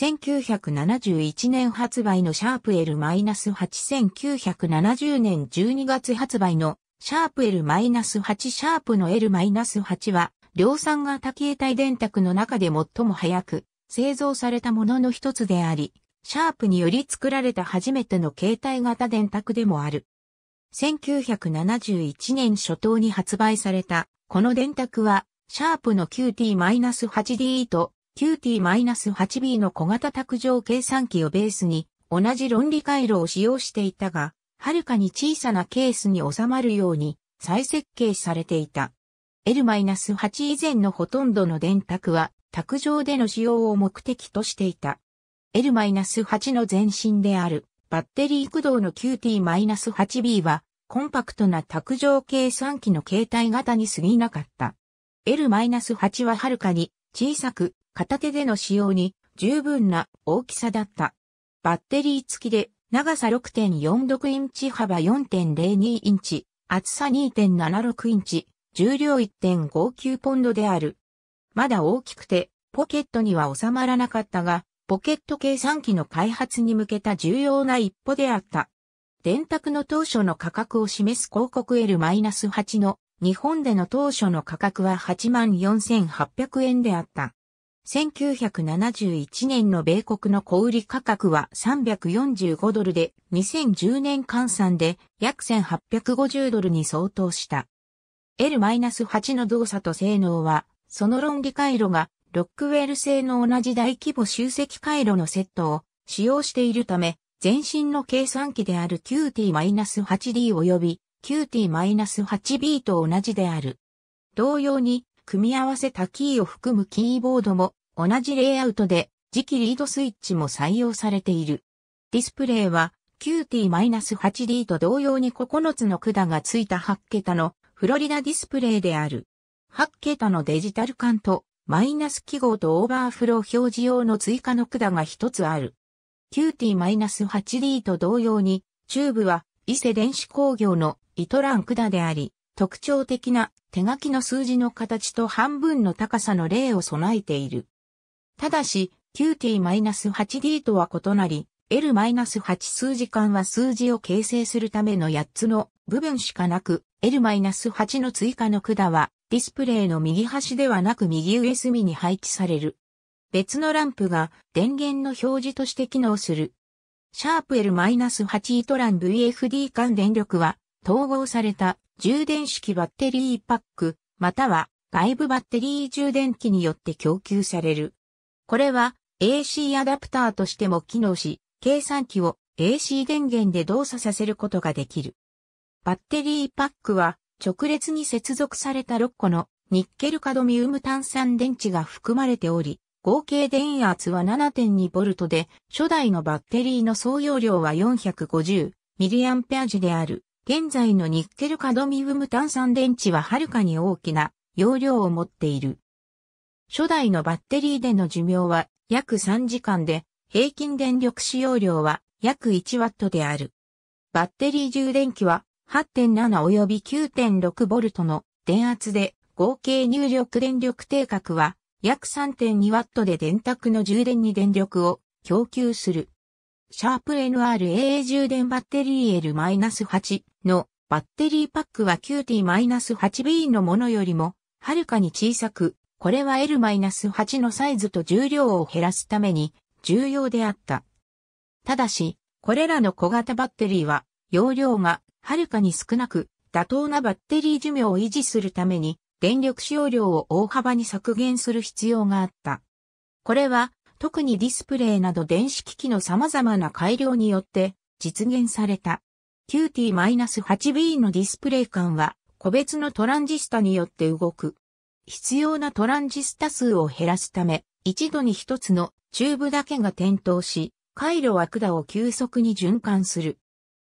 1971年発売のシャープ L-8970 年12月発売のシャープ L-8 シャープの L-8 は量産型携帯電卓の中で最も早く製造されたものの一つであり、シャープにより作られた初めての携帯型電卓でもある。1971年初頭に発売されたこの電卓はシャープの QT-8D e と QT-8B の小型卓上計算機をベースに同じ論理回路を使用していたが、はるかに小さなケースに収まるように再設計されていた。L-8 以前のほとんどの電卓は卓上での使用を目的としていた。L-8 の前身であるバッテリー駆動の QT-8B はコンパクトな卓上計算機の携帯型に過ぎなかった。L-8 ははるかに小さく片手での使用に十分な大きさだった。バッテリー付きで長さ6.46インチ幅4.02インチ、厚さ2.76インチ、重量1.59ポンドである。まだ大きくてポケットには収まらなかったが、ポケット計算機の開発に向けた重要な一歩であった。電卓の当初の価格を示す広告 L-8 の日本での当初の価格は84,800円であった。1971年の米国の小売価格は345ドルで、2010年換算で約1850ドルに相当した。L-8 の動作と性能は、その論理回路が、ロックウェル製の同じ大規模集積回路のセットを使用しているため、全身の計算機である QT-8D 及び QT-8B と同じである。同様に、組み合わせたキーを含むキーボードも同じレイアウトで、次期リードスイッチも採用されている。ディスプレイは、QT-8D と同様に9つの管が付いた8桁のフロリダディスプレイである。8桁のデジタル管とマイナス記号とオーバーフロー表示用の追加の管が1つある。QT-8D と同様にチューブは伊勢電子工業のイトラン管であり、特徴的な手書きの数字の形と半分の高さの例を備えている。ただし、QT-8D とは異なり、L-8 数時間は数字を形成するための8つの部分しかなく、L-8 の追加の管は、ディスプレイの右端ではなく右上隅に配置される。別のランプが電源の表示として機能する。シャープ L-8 イトラン VFD 間電力は統合された充電式バッテリーパックまたは外部バッテリー充電器によって供給される。これは AC アダプターとしても機能し、計算機を AC 電源で動作させることができる。バッテリーパックは直列に接続された6個のニッケルカドミウム炭酸電池が含まれており、合計電圧は 7.2V で、初代のバッテリーの総容量は 450mAh である。現在のニッケルカドミウム炭酸電池ははるかに大きな容量を持っている。初代のバッテリーでの寿命は約3時間で、平均電力使用量は約1トである。バッテリー充電器は8.7及び 9.6V の電圧で合計入力電力定格は約 3.2W で電卓の充電に電力を供給する。シャープ NRAA 充電バッテリー L-8 のバッテリーパックは QT-8B のものよりもはるかに小さくこれは L-8 のサイズと重量を減らすために重要であった。ただし、これらの小型バッテリーは容量がはるかに少なく妥当なバッテリー寿命を維持するために電力使用量を大幅に削減する必要があった。これは特にディスプレイなど電子機器の様々な改良によって実現された。QT-8B のディスプレイ間は個別のトランジスタによって動く必要なトランジスタ数を減らすため、一度に一つのチューブだけが点灯し、回路は管を急速に循環する。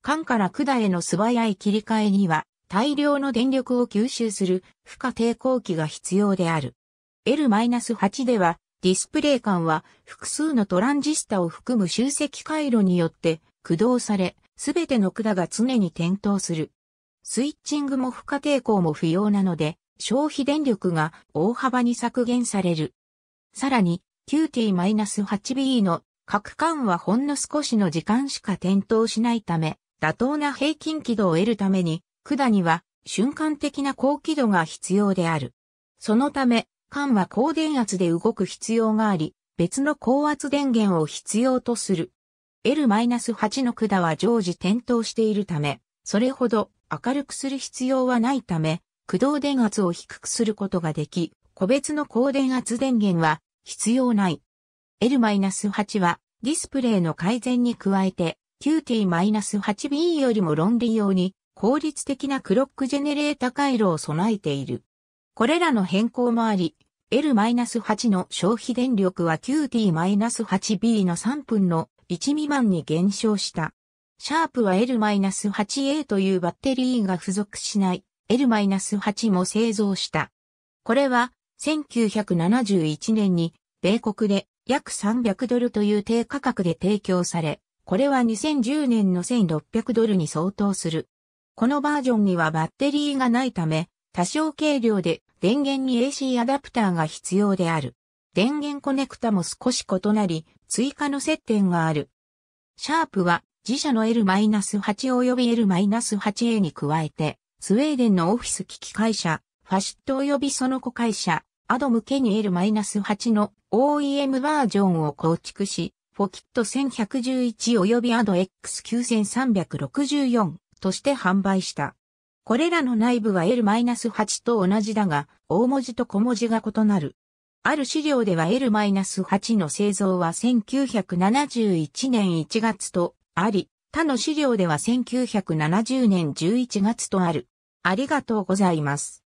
管から管への素早い切り替えには、大量の電力を吸収する負荷抵抗器が必要である。L-8 では、ディスプレイ管は複数のトランジスタを含む集積回路によって駆動され、すべての管が常に点灯する。スイッチングも負荷抵抗も不要なので、消費電力が大幅に削減される。さらに QT-8B の各間はほんの少しの時間しか点灯しないため、妥当な平均軌道を得るために、管には瞬間的な高軌度が必要である。そのため、管は高電圧で動く必要があり、別の高圧電源を必要とする。L-8 の管は常時点灯しているため、それほど明るくする必要はないため、駆動電圧を低くすることができ、個別の高電圧電源は必要ない。L-8 はディスプレイの改善に加えて QT-8B よりも論理用に効率的なクロックジェネレータ回路を備えている。これらの変更もあり、L-8 の消費電力は QT-8B の3分の1未満に減少した。シャープは L-8A というバッテリーが付属しない L-8 も製造した。これは1971年に米国で約300ドルという低価格で提供され、これは2010年の1600ドルに相当する。このバージョンにはバッテリーがないため、多少軽量で電源に AC アダプターが必要である。電源コネクタも少し異なり、追加の接点がある。シャープは自社の L-8 及び L-8A に加えて、スウェーデンのオフィス機器会社、ファシット及びその子会社、アドムケニエル -8 の OEM バージョンを構築し、フォキット1111及びアド X9364 として販売した。これらの内部は L-8 と同じだが、大文字と小文字が異なる。ある資料では L-8 の製造は1971年1月とあり、他の資料では1970年11月とある。ありがとうございます。